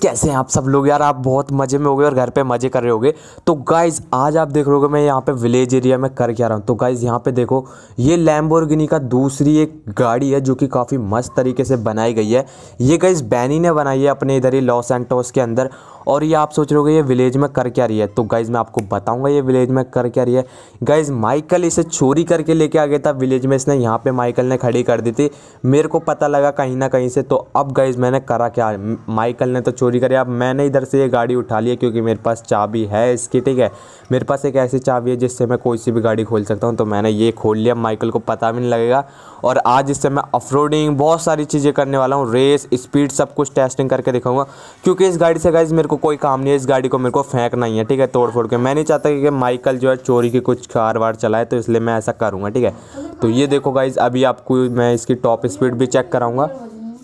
कैसे हैं आप सब लोग यार आप बहुत मज़े में हो और घर पे मज़े कर रहे होगे तो गाइज आज आप देख रहे मैं यहाँ पे विलेज एरिया में करके आ रहा हूँ तो गाइज यहाँ पे देखो ये लैम्बोर्गिनी का दूसरी एक गाड़ी है जो कि काफ़ी मस्त तरीके से बनाई गई है ये गाइज बैनी ने बनाई है अपने इधर ही लॉस एंटोस के अंदर और ये आप सोच रहे हो ये विलेज में कर क्या रही है तो गाइज मैं आपको बताऊंगा ये विलेज में कर क्या रही है गाइज माइकल इसे चोरी करके लेके आ गया था विलेज में इसने यहाँ पे माइकल ने खड़ी कर दी थी मेरे को पता लगा कहीं ना कहीं से तो अब गाइज मैंने करा क्या माइकल ने तो तो चोरी करे अब मैंने इधर से ये गाड़ी उठा ली है क्योंकि मेरे पास चाबी है इसकी ठीक है मेरे पास एक ऐसी चाबी है जिससे मैं कोई सी भी गाड़ी खोल सकता हूँ तो मैंने ये खोल लिया माइकल को पता भी नहीं लगेगा और आज इससे मैं ऑफ बहुत सारी चीज़ें करने वाला हूँ रेस स्पीड सब कुछ टेस्टिंग करके दिखाऊंगा क्योंकि इस गाड़ी से गाइज मेरे को कोई काम नहीं है इस गाड़ी को मेरे को फेंकना ही है ठीक है तोड़ फोड़ के मैं नहीं चाहता कि माइकल जो है चोरी की कुछ कार वार चलाए तो इसलिए मैं ऐसा करूँगा ठीक है तो ये देखो गाइज अभी आपको मैं इसकी टॉप स्पीड भी चेक कराऊँगा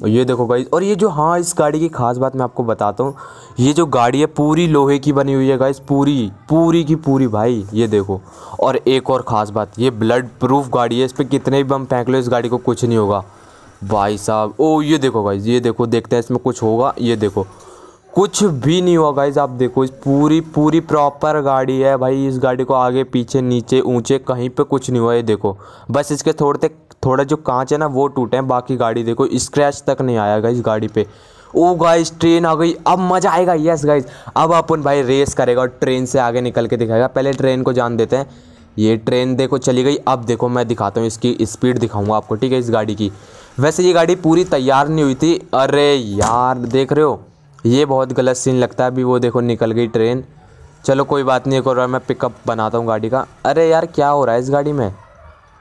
ये देखो गाइज और ये जो हाँ इस गाड़ी की खास बात मैं आपको बताता हूँ ये जो गाड़ी है पूरी लोहे की बनी हुई है गाइज पूरी पूरी की पूरी भाई ये देखो और एक और ख़ास बात ये ब्लड प्रूफ गाड़ी है इस पर कितने भी बम फेंक लो इस गाड़ी को कुछ नहीं होगा भाई साहब ओ ये देखो गाइज ये देखो देखते हैं इसमें कुछ होगा ये देखो कुछ भी नहीं हुआ गाइज आप देखो इस पूरी पूरी प्रॉपर गाड़ी है भाई इस गाड़ी को आगे पीछे नीचे ऊंचे कहीं पे कुछ नहीं हुआ ये देखो बस इसके थोड़े थोड़ा जो कांच है ना वो टूटे हैं बाकी गाड़ी देखो स्क्रैच तक नहीं आया गाइस गाड़ी पे ओ गाइस ट्रेन आ गई अब मज़ा आएगा यस गाइस अब अपन भाई रेस करेगा और ट्रेन से आगे निकल के दिखाएगा पहले ट्रेन को जान देते हैं ये ट्रेन देखो चली गई अब देखो मैं दिखाता हूँ इसकी स्पीड दिखाऊंगा आपको ठीक है इस गाड़ी की वैसे ये गाड़ी पूरी तैयार नहीं हुई थी अरे यार देख रहे हो ये बहुत गलत सीन लगता है अभी वो देखो निकल गई ट्रेन चलो कोई बात नहीं एक और मैं पिकअप बनाता हूँ गाड़ी का अरे यार क्या हो रहा है इस गाड़ी में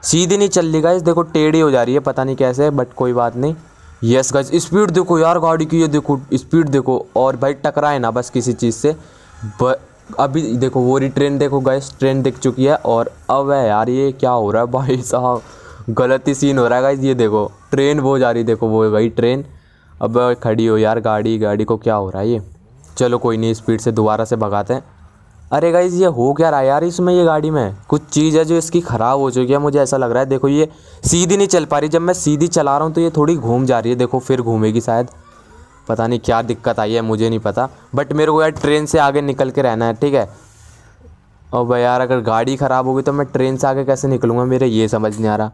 सीधी नहीं चल रही गाइस देखो टेढ़ी हो जा रही है पता नहीं कैसे बट कोई बात नहीं यस गाइस स्पीड देखो यार गाड़ी की ये देखो स्पीड देखो और भाई टकराए ना बस किसी चीज़ से अभी देखो वो रही ट्रेन देखो गाइस ट्रेन दिख चुकी है और अब है यार ये क्या हो रहा है भाई साहब गलत ही सीन हो रहा है गाइस ये देखो ट्रेन वो जा रही देखो वो भाई ट्रेन अब खड़ी हो यार गाड़ी गाड़ी को क्या हो रहा है ये चलो कोई नहीं स्पीड से दोबारा से भगाते हैं अरे गाइज ये हो क्या रहा है यार इसमें ये गाड़ी में कुछ चीज़ है जो इसकी ख़राब हो चुकी है मुझे ऐसा लग रहा है देखो ये सीधी नहीं चल पा रही जब मैं सीधी चला रहा हूँ तो ये थोड़ी घूम जा रही है देखो फिर घूमेगी शायद पता नहीं क्या दिक्कत आई है मुझे नहीं पता बट मेरे को यार ट्रेन से आगे निकल के रहना है ठीक है और भाई यार अगर गाड़ी ख़राब होगी तो मैं ट्रेन से आगे कैसे निकलूँगा मेरे ये समझ नहीं आ रहा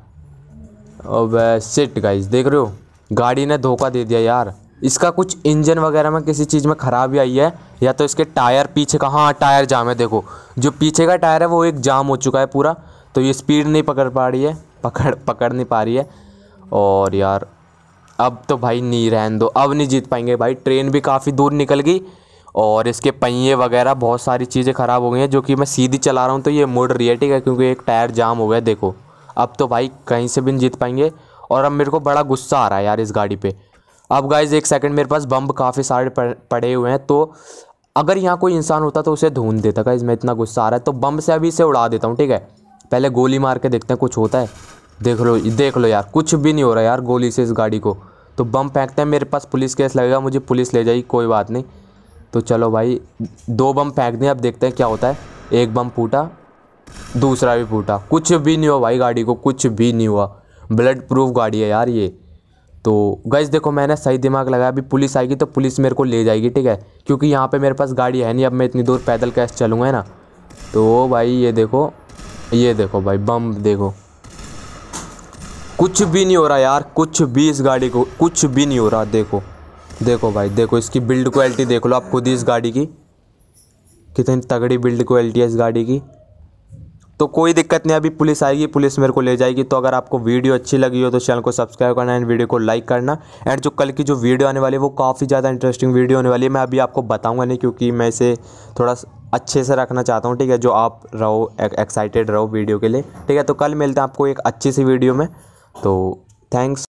और सिट गाइज देख रहे हो गाड़ी ने धोखा दे दिया यार इसका कुछ इंजन वगैरह में किसी चीज़ में ख़राबी आई है या तो इसके टायर पीछे का हाँ टायर जाम है देखो जो पीछे का टायर है वो एक जाम हो चुका है पूरा तो ये स्पीड नहीं पकड़ पा रही है पकड़ पकड़ नहीं पा रही है और यार अब तो भाई नहीं रहन दो अब नहीं जीत पाएंगे भाई ट्रेन भी काफ़ी दूर निकल गई और इसके पहिए वगैरह बहुत सारी चीज़ें ख़राब हो गई हैं जो कि मैं सीधी चला रहा हूँ तो ये मुड़ रही है ठीक है क्योंकि एक टायर जाम हो गया देखो अब तो भाई कहीं से भी नहीं जीत पाएंगे और अब मेरे को बड़ा गुस्सा आ रहा है यार इस गाड़ी पर अब गाइज एक सेकंड मेरे पास बम काफ़ी सारे पड़े हुए हैं तो अगर यहाँ कोई इंसान होता तो उसे ढूंढ देता गाइज मैं इतना गुस्सा आ रहा है तो बम से अभी इसे उड़ा देता हूँ ठीक है पहले गोली मार के देखते हैं कुछ होता है देख लो देख लो यार कुछ भी नहीं हो रहा यार गोली से इस गाड़ी को तो बम फेंकते हैं मेरे पास पुलिस केस लगेगा मुझे पुलिस ले जाएगी कोई बात नहीं तो चलो भाई दो बम फेंक दें अब देखते हैं क्या होता है एक बम फूटा दूसरा भी फूटा कुछ भी नहीं हुआ भाई गाड़ी को कुछ भी नहीं हुआ ब्लड प्रूफ गाड़ी है यार ये तो गैस देखो मैंने सही दिमाग लगाया अभी पुलिस आएगी तो पुलिस मेरे को ले जाएगी ठीक है क्योंकि यहाँ पे मेरे पास गाड़ी है नहीं अब मैं इतनी दूर पैदल कैसे चलूँगा है ना तो भाई ये देखो ये देखो भाई बम देखो कुछ भी नहीं हो रहा यार कुछ भी इस गाड़ी को कुछ भी नहीं हो रहा देखो देखो भाई देखो इसकी बिल्ड क्वालिटी देख लो आप खुद ही इस गाड़ी की कितनी तगड़ी बिल्ड क्वालिटी है इस गाड़ी की तो कोई दिक्कत नहीं अभी पुलिस आएगी पुलिस मेरे को ले जाएगी तो अगर आपको वीडियो अच्छी लगी हो तो चैनल को सब्सक्राइब करना एंड वीडियो को लाइक करना एंड जो कल की जो वीडियो आने वाली है वो काफ़ी ज़्यादा इंटरेस्टिंग वीडियो होने वाली है मैं अभी आपको बताऊंगा नहीं क्योंकि मैं इसे थोड़ा अच्छे से रखना चाहता हूँ ठीक है जो आप रहो एक्साइटेड रहो वीडियो के लिए ठीक है तो कल मिलते हैं आपको एक अच्छी सी वीडियो में तो थैंक्स